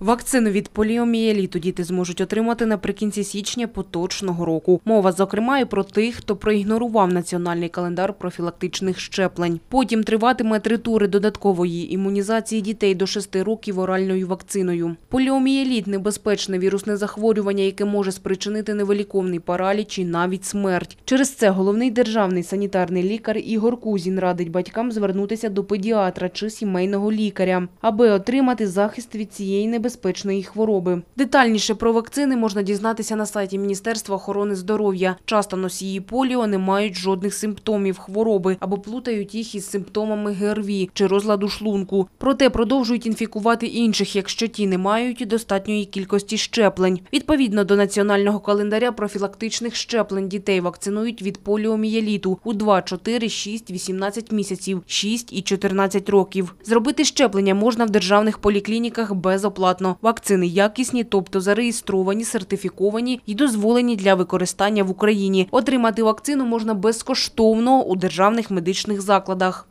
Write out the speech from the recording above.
Вакцину від поліомієліту діти зможуть отримати наприкінці січня поточного року. Мова, зокрема, і про тих, хто проігнорував національний календар профілактичних щеплень. Потім триватиме три тури додаткової імунізації дітей до шести років оральною вакциною. Поліомієліт небезпечне вірусне захворювання, яке може спричинити невиліковний параліч і навіть смерть. Через це головний державний санітарний лікар Ігор Кузін радить батькам звернутися до педіатра чи сімейного лікаря, аби отримати захист від цієї небезпеки небезпечної хвороби. Детальніше про вакцини можна дізнатися на сайті Міністерства охорони здоров'я. Часто носії поліо не мають жодних симптомів хвороби або плутають їх із симптомами ГРВІ чи розладу шлунку. Проте продовжують інфікувати інших, якщо ті не мають достатньої кількості щеплень. Відповідно до національного календаря профілактичних щеплень дітей вакцинують від поліомієліту у 2, 4, 6, 18 місяців, 6 і 14 років. Зробити щеплення можна в державних поліклініках без безоплатно безплатно. Вакцини якісні, тобто зареєстровані, сертифіковані і дозволені для використання в Україні. Отримати вакцину можна безкоштовно у державних медичних закладах.